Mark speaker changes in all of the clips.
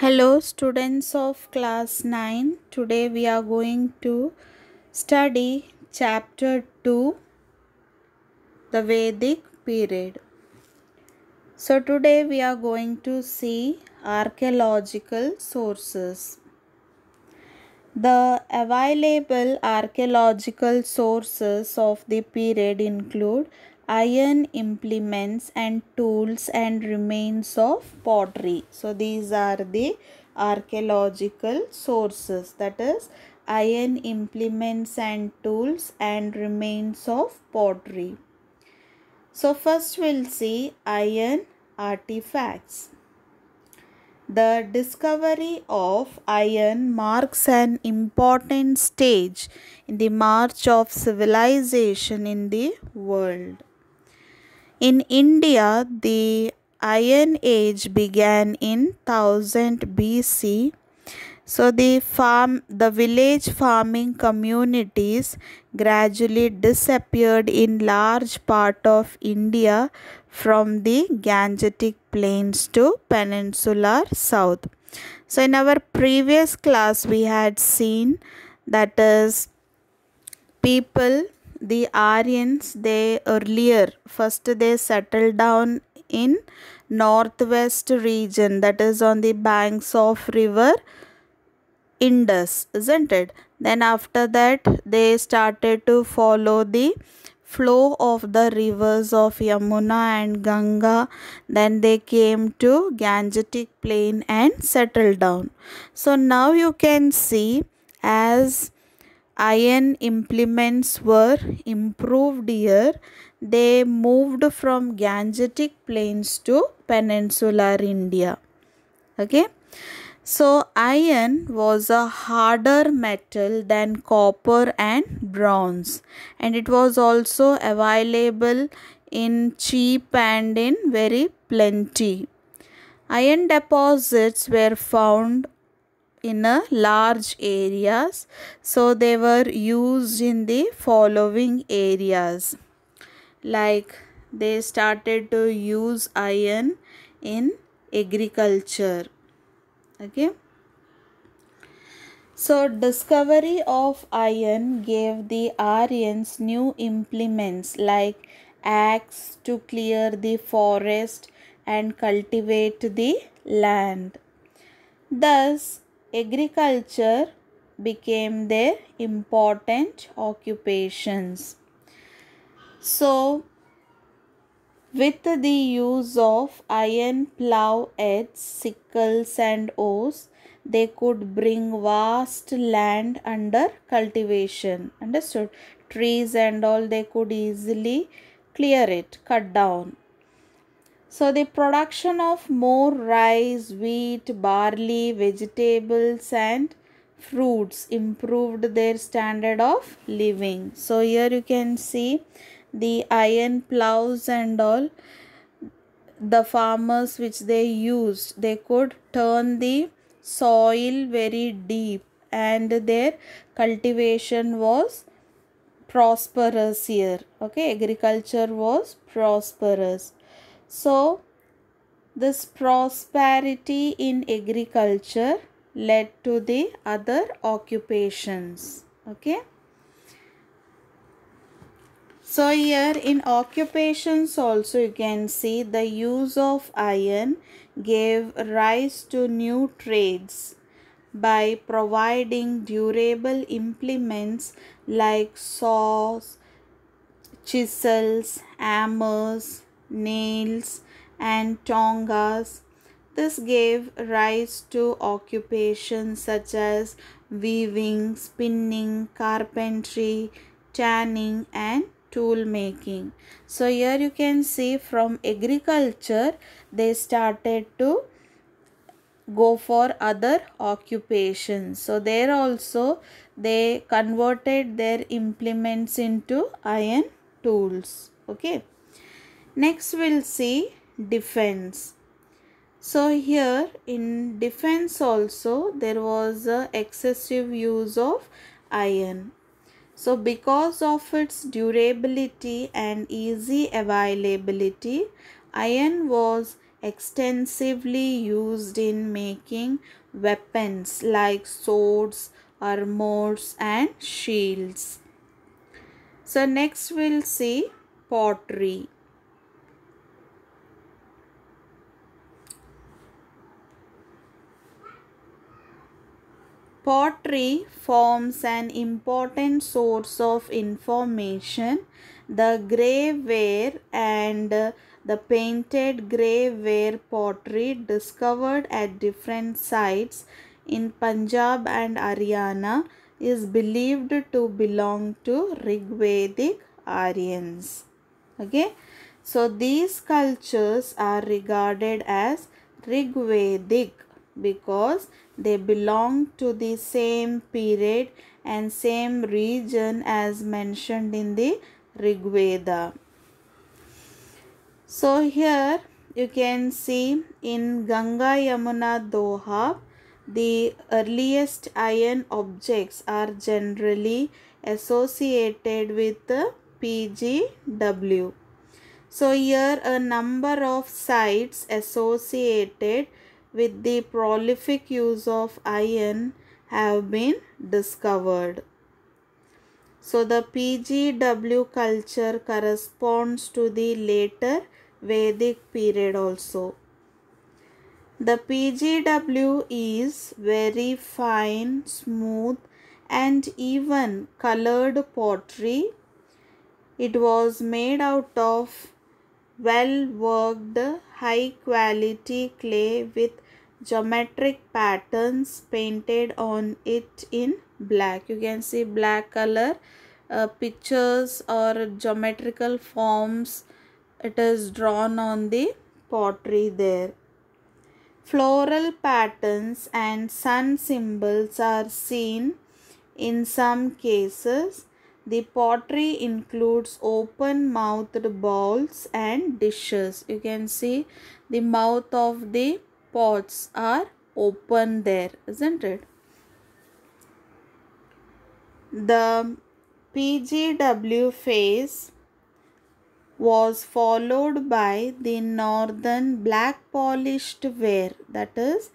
Speaker 1: Hello students of class 9. Today we are going to study chapter 2 the Vedic period. So today we are going to see archaeological sources. The available archaeological sources of the period include iron implements and tools and remains of pottery. So these are the archaeological sources that is iron implements and tools and remains of pottery. So first we'll see iron artifacts. The discovery of iron marks an important stage in the march of civilization in the world. In India, the Iron Age began in 1000 BC. So the farm, the village farming communities gradually disappeared in large part of India from the Gangetic plains to peninsular south. So in our previous class we had seen that is people the Aryans they earlier first they settled down in northwest region that is on the banks of river Indus isn't it then after that they started to follow the flow of the rivers of Yamuna and Ganga then they came to Gangetic plain and settled down so now you can see as iron implements were improved here. They moved from Gangetic plains to peninsular India. Okay. So, iron was a harder metal than copper and bronze and it was also available in cheap and in very plenty. Iron deposits were found in a large areas so they were used in the following areas like they started to use iron in agriculture okay so discovery of iron gave the Aryans new implements like axe to clear the forest and cultivate the land. Thus, agriculture became their important occupations. So, with the use of iron plow heads, sickles, and oars, they could bring vast land under cultivation. Understood? Trees and all they could easily clear it, cut down. So the production of more rice, wheat, barley, vegetables and fruits improved their standard of living. So here you can see the iron plows and all the farmers which they used they could turn the soil very deep and their cultivation was prosperous here okay agriculture was prosperous so, this prosperity in agriculture led to the other occupations. Okay. So here in occupations also you can see the use of iron gave rise to new trades by providing durable implements like saws, chisels, hammers, nails, and tongas. This gave rise to occupations such as weaving, spinning, carpentry, tanning, and tool making. So here you can see from agriculture they started to go for other occupations. So there also they converted their implements into iron tools. Okay. Next we'll see defense. So here in defense also there was a excessive use of iron. So because of its durability and easy availability, iron was extensively used in making weapons like swords, armors and shields. So next we'll see pottery. Pottery forms an important source of information. The graveware and the painted graveware pottery discovered at different sites in Punjab and Ariana is believed to belong to Rigvedic Aryans. Okay, so these cultures are regarded as Rigvedic because they belong to the same period and same region as mentioned in the Rig Veda. So here you can see in Ganga Yamuna Doha the earliest iron objects are generally associated with the PGW. So here a number of sites associated with the prolific use of iron have been discovered. So the PGW culture corresponds to the later Vedic period also. The PGW is very fine, smooth and even colored pottery. It was made out of well worked high quality clay with geometric patterns painted on it in black you can see black color uh, pictures or geometrical forms it is drawn on the pottery there floral patterns and sun symbols are seen in some cases the pottery includes open-mouthed bowls and dishes. You can see the mouth of the pots are open there, isn't it? The PGW phase was followed by the northern black polished ware that is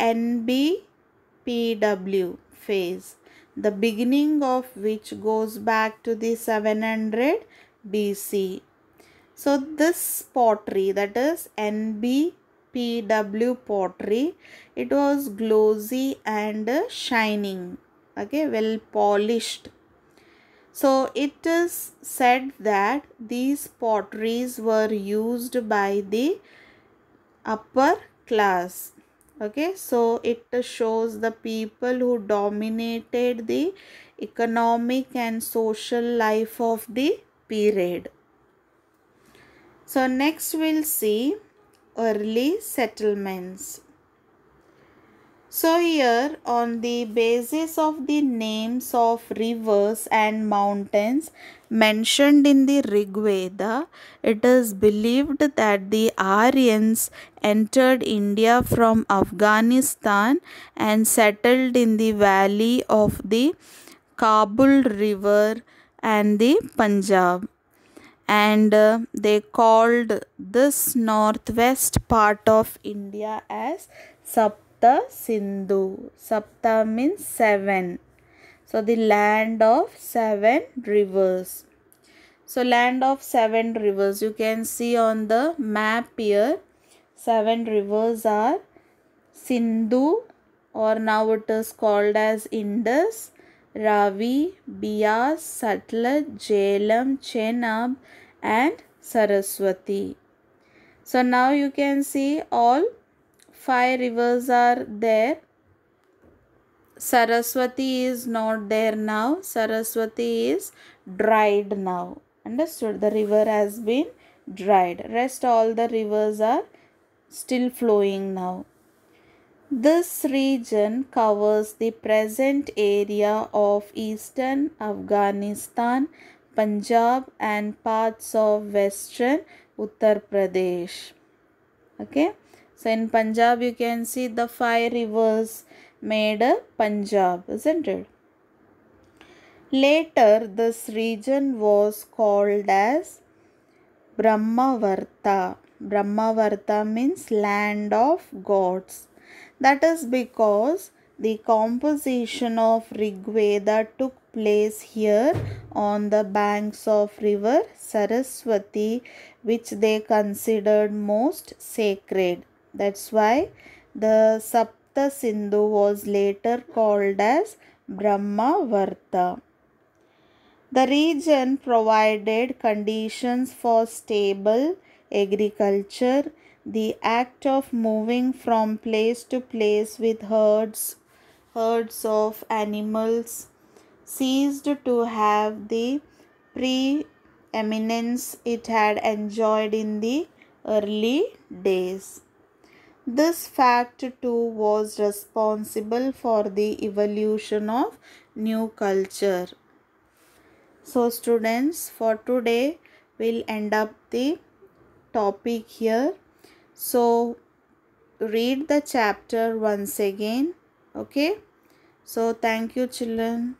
Speaker 1: NBPW phase the beginning of which goes back to the 700 BC. So this pottery that is NBPW pottery it was glossy and shining okay well polished. So it is said that these potteries were used by the upper class okay so it shows the people who dominated the economic and social life of the period so next we'll see early settlements so here on the basis of the names of rivers and mountains mentioned in the Rig Veda, it is believed that the Aryans entered India from Afghanistan and settled in the valley of the Kabul River and the Punjab. And uh, they called this northwest part of India as Sub. Sapta Sindhu. Sapta means seven. So the land of seven rivers. So land of seven rivers. You can see on the map here. Seven rivers are Sindhu or now it is called as Indus, Ravi, Bias, Satluj, Jhelum, Chenab and Saraswati. So now you can see all five rivers are there. Saraswati is not there now. Saraswati is dried now. Understood? The river has been dried. Rest all the rivers are still flowing now. This region covers the present area of eastern Afghanistan, Punjab and parts of western Uttar Pradesh. Okay. So in Punjab you can see the five rivers made Punjab, isn't it? Later this region was called as Brahmavarta. Brahmavarta means land of gods. That is because the composition of Rig Veda took place here on the banks of river Saraswati which they considered most sacred. That's why the Sapta Sindhu was later called as Brahmavarta. The region provided conditions for stable agriculture. The act of moving from place to place with herds, herds of animals ceased to have the preeminence it had enjoyed in the early days. This fact too was responsible for the evolution of new culture. So students for today we'll end up the topic here. So read the chapter once again okay so thank you children